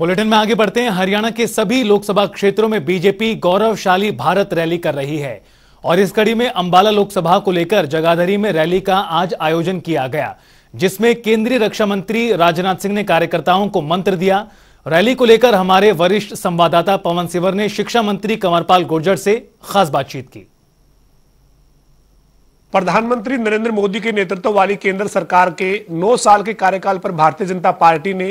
bulletin में आगे बढ़ते हैं हरियाणा के सभी लोकसभा क्षेत्रों में बीजेपी गौरवशाली भारत रैली कर रही है और इस कड़ी में अंबाला लोकसभा को लेकर जगाधरी में रैली का आज आयोजन किया गया जिसमें केंद्रीय रक्षा मंत्री राजनाथ सिंह ने कार्यकर्ताओं को मंत्र दिया रैली को लेकर हमारे वरिष्ठ संवाददाता पवन सिवर ने शिक्षा मंत्री कंवरपाल गुर्जर से खास बातचीत की प्रधानमंत्री नरेंद्र मोदी के नेतृत्व वाली केंद्र सरकार के 9 साल के कार्यकाल पर भारतीय जनता पार्टी ने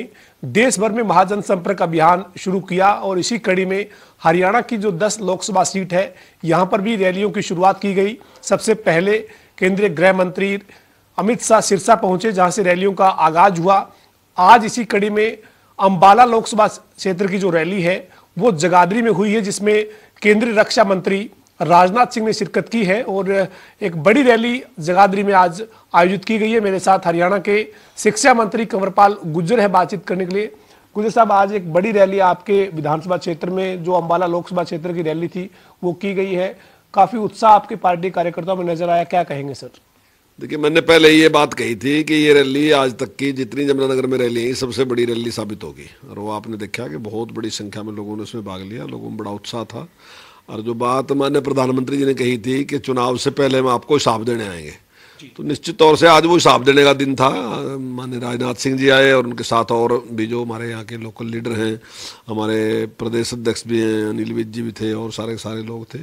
देश भर में महाजन संपर्क अभियान शुरू किया और इसी कड़ी में हरियाणा की जो 10 लोकसभा सीट है यहां पर भी रैलियों की शुरुआत की गई सबसे पहले केंद्रीय गृह मंत्री अमित शाह सिरसा पहुंचे जहां से रैलियों का आगाज हुआ आज इसी कड़ी में अम्बाला लोकसभा क्षेत्र की जो रैली है वो जगाधरी में हुई है जिसमें केंद्रीय रक्षा मंत्री राजनाथ सिंह ने शिरकत की है और एक बड़ी रैली जगाधरी में आज आयोजित की गई है मेरे साथ हरियाणा के शिक्षा मंत्री कंवरपाल गुज्जर है बातचीत करने के लिए गुजर साहब आज एक बड़ी रैली आपके विधानसभा क्षेत्र में जो अम्बाला लोकसभा क्षेत्र की रैली थी वो की गई है काफी उत्साह आपके पार्टी कार्यकर्ताओं में नजर आया क्या कहेंगे सर देखिए मैंने पहले ये बात कही थी कि ये रैली आज तक की जितनी यमुनानगर में रैली है सबसे बड़ी रैली साबित होगी और वो आपने देखा कि बहुत बड़ी संख्या में लोगों ने उसमें भाग लिया लोगों में बड़ा उत्साह था और जो बात मैंने प्रधानमंत्री जी ने कही थी कि चुनाव से पहले हम आपको हिसाब देने आएंगे तो निश्चित तौर से आज वो हिसाब देने का दिन था माननीय राजनाथ सिंह जी आए और उनके साथ और भी जो हमारे यहाँ के लोकल लीडर हैं हमारे प्रदेश अध्यक्ष भी हैं अनिल विज जी भी थे और सारे सारे लोग थे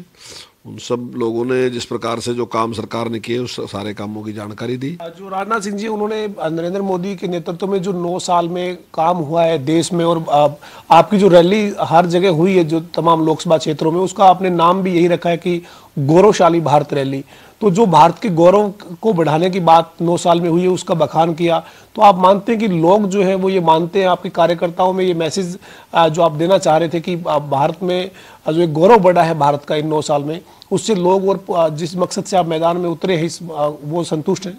उन सब लोगों ने जिस प्रकार से जो काम सरकार ने किए उस सारे कामों की जानकारी दी जो राजनाथ सिंह जी उन्होंने नरेंद्र मोदी के नेतृत्व में जो नौ साल में काम हुआ है देश में और आप, आपकी जो रैली हर जगह हुई है जो तमाम लोकसभा क्षेत्रों में उसका आपने नाम भी यही रखा है कि गौरवशाली भारत रैली तो जो भारत के गौरव को बढ़ाने की बात नौ साल में हुई है उसका बखान किया तो आप मानते हैं कि लोग जो है वो ये मानते हैं आपके कार्यकर्ताओं में ये मैसेज जो आप देना चाह रहे थे कि भारत में जो एक गौरव बढ़ा है भारत का इन नौ साल में उससे लोग और जिस मकसद से आप मैदान में उतरे हैं इस वो संतुष्ट हैं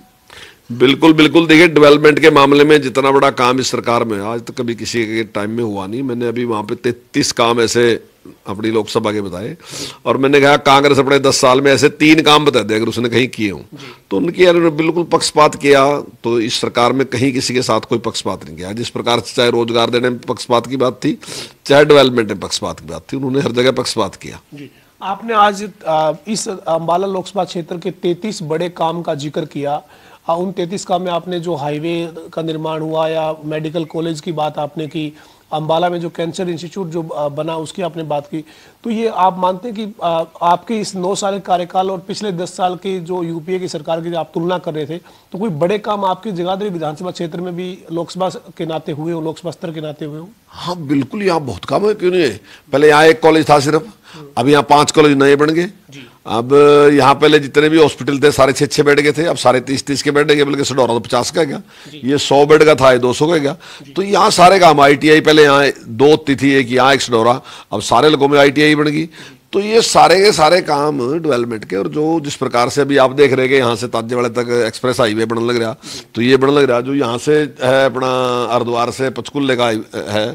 बिल्कुल बिल्कुल देखिए डेवलपमेंट के मामले में जितना बड़ा काम इस सरकार में आज तो कभी किसी के टाइम में हुआ नहीं मैंने अभी वहाँ पे तैतीस काम ऐसे अपनी लोकसभा के बताए और मैंने कहा कांग्रेस अपने दस साल में ऐसे तीन काम बता दे अगर उसने कहीं किए हों तो उनकी यार बिल्कुल पक्षपात किया तो इस सरकार में कहीं किसी के साथ कोई पक्षपात नहीं किया जिस प्रकार से चाहे रोजगार देने में पक्षपात की बात थी चाहे डेवलपमेंट में पक्षपात की बात थी उन्होंने हर जगह पक्षपात किया आपने आज इस अम्बाला लोकसभा क्षेत्र के 33 बड़े काम का जिक्र किया हाँ, उन तैतीस काम में आपने जो हाईवे का निर्माण हुआ या मेडिकल कॉलेज की बात आपने की अम्बाला में जो कैंसर इंस्टीट्यूट जो बना उसकी आपने बात की तो ये आप मानते हैं कि आपके इस नौ साल के कार्यकाल और पिछले दस साल के जो यूपीए की सरकार की आप तुलना कर रहे थे तो कोई बड़े काम आपके जगाधरी विधानसभा क्षेत्र में भी लोकसभा के नाते हुए हो लोकसभा स्तर के नाते हुए हो हाँ बिल्कुल यहाँ बहुत काम है क्यों नहीं पहले यहाँ एक कॉलेज था सिर्फ अब यहाँ पांच कॉलेज नए बन गए अब यहाँ पहले जितने भी हॉस्पिटल थे सारे छः छः बेड के थे अब सारे तीस तीस के बेड गए बल्कि सडोरा तो पचास का गया ये सौ बेड का था ये दो सौ का गया तो यहाँ सारे काम आई टी आई पहले यहाँ दो तिथि एक यहाँ एक सडोरा अब सारे लोगों में आई टी आई बन गई तो ये सारे के सारे काम डेवलपमेंट के और जो जिस प्रकार से अभी आप देख रहे कि यहाँ से ताजे वाले तक एक्सप्रेस हाईवे बनने लग रहा तो ये बनने लग रहा जो यहाँ से है अपना हरिद्वार से पचकुल्ले का है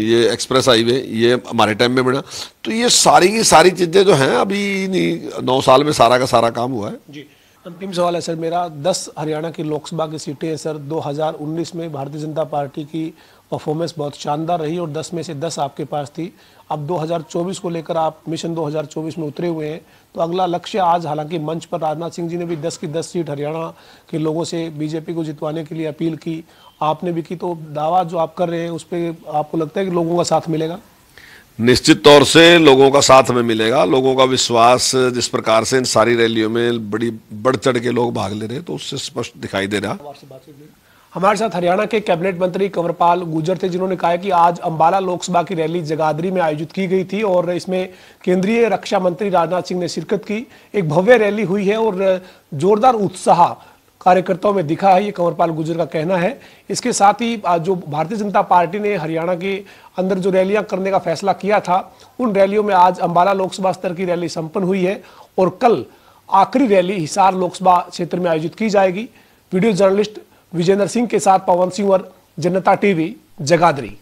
ये एक्सप्रेस हाईवे ये हमारे टाइम में बना तो ये सारी की सारी चीज़ें जो हैं अभी नहीं नौ साल में सारा का सारा काम हुआ है जी अंतिम सवाल है सर मेरा दस हरियाणा की लोकसभा की सीटें हैं सर 2019 में भारतीय जनता पार्टी की परफॉर्मेंस बहुत शानदार रही और दस में से दस आपके पास थी अब 2024 को लेकर आप मिशन 2024 में उतरे हुए हैं तो अगला लक्ष्य आज हालांकि मंच पर राजनाथ सिंह जी ने भी दस की दस सीट हरियाणा के लोगों से बीजेपी को जितवाने के लिए अपील की आपने भी की तो दावा जो आप कर रहे हैं उस पर आपको लगता है कि लोगों का साथ मिलेगा निश्चित तौर से लोगों का साथ में मिलेगा लोगों का विश्वास जिस प्रकार से इन सारी रैलियों में बड़ी बढ़ चढ़ के लोग भाग ले रहे हैं तो उससे स्पष्ट दिखाई दे रहा हमारे साथ हरियाणा के कैबिनेट मंत्री कंवरपाल गुजर थे जिन्होंने कहा कि आज अंबाला लोकसभा की रैली जगाधरी में आयोजित की गई थी और इसमें केंद्रीय रक्षा मंत्री राजनाथ सिंह ने शिरकत की एक भव्य रैली हुई है और जोरदार उत्साह कार्यकर्ताओं में दिखा है ये कंवरपाल गुजर का कहना है इसके साथ ही जो भारतीय जनता पार्टी ने हरियाणा के अंदर जो रैलियां करने का फैसला किया था उन रैलियों में आज अम्बाला लोकसभा स्तर की रैली संपन्न हुई है और कल आखिरी रैली हिसार लोकसभा क्षेत्र में आयोजित की जाएगी वीडियो जर्नलिस्ट विजेंद्र सिंह के साथ पवन सिंह और जनता टीवी जगाधरी